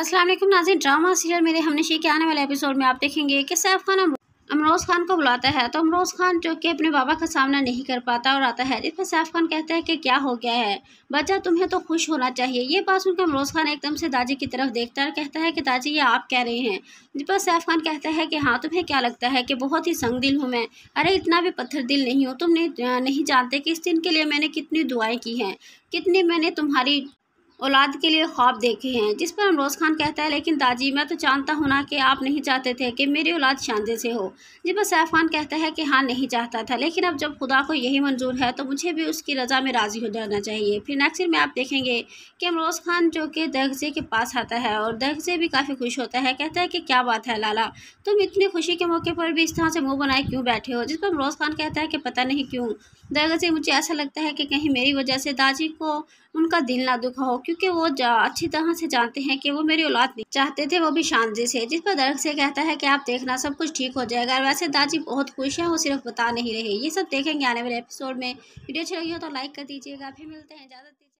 अस्सलाम वालेकुम नाजिर drama serial मेरे हमने शी के आने वाले एपिसोड में आप देखेंगे कि सैफ खान अमरोज़ खान को बुलाता है तो अमरोज़ खान जो कि अपने बाबा का सामना नहीं कर पाता और आता है जिस पर सैफ खान कहता है कि क्या हो गया है बच्चा तुम्हें तो खुश होना चाहिए ये बात सुनकर अमरोज़ खान एकदम से दाजी की तरफ देखता है और कहता है कि दाजी ये आप कह रहे हैं जिस पर सैफ खान कहता है कि हाँ तुम्हें क्या लगता है कि बहुत ही संग दिल हूँ मैं अरे इतना भी पत्थर दिल नहीं हूँ तुम नहीं जानते कि इस दिन के लिए मैंने कितनी दुआएँ की हैं कितनी मैंने तुम्हारी औलाद के लिए ख्वाब देखे हैं जिस पर अमरोज़ खान कहता है लेकिन दादी मैं तो जानता हूँ ना कि आप नहीं चाहते थे कि मेरी औलाद शानदे से हो जिस पर सैफ खान कहता है कि हाँ नहीं चाहता था लेकिन अब जब खुदा को यही मंजूर है तो मुझे भी उसकी रज़ा में राज़ी हो जाना चाहिए फिर नेक्स्ट में आप देखेंगे कि अमरोज़ खान जो कि दहगजे के पास आता है और दहगजे भी काफ़ी खुश होता है कहता है कि क्या बात है लाला तुम इतनी खुशी के मौके पर भी इस तरह से मुँह बनाए क्यों बैठे हो जिस पर अमरोज़ खान कहता है कि पता नहीं क्यों दरअसल मुझे ऐसा लगता है कि कहीं मेरी वजह से दाजी को उनका दिल ना दुखा हो क्योंकि वो अच्छी तरह से जानते हैं कि वो मेरी औलाद नहीं चाहते थे वो भी शांति से जिस पर दर्द से कहता है कि आप देखना सब कुछ ठीक हो जाएगा और वैसे दादी बहुत खुश है वो सिर्फ बता नहीं रहे ये सब देखेंगे आने वाले एपिसोड में वीडियो अच्छी लगी हो तो लाइक कर दीजिएगा फिर मिलते हैं इजाज़त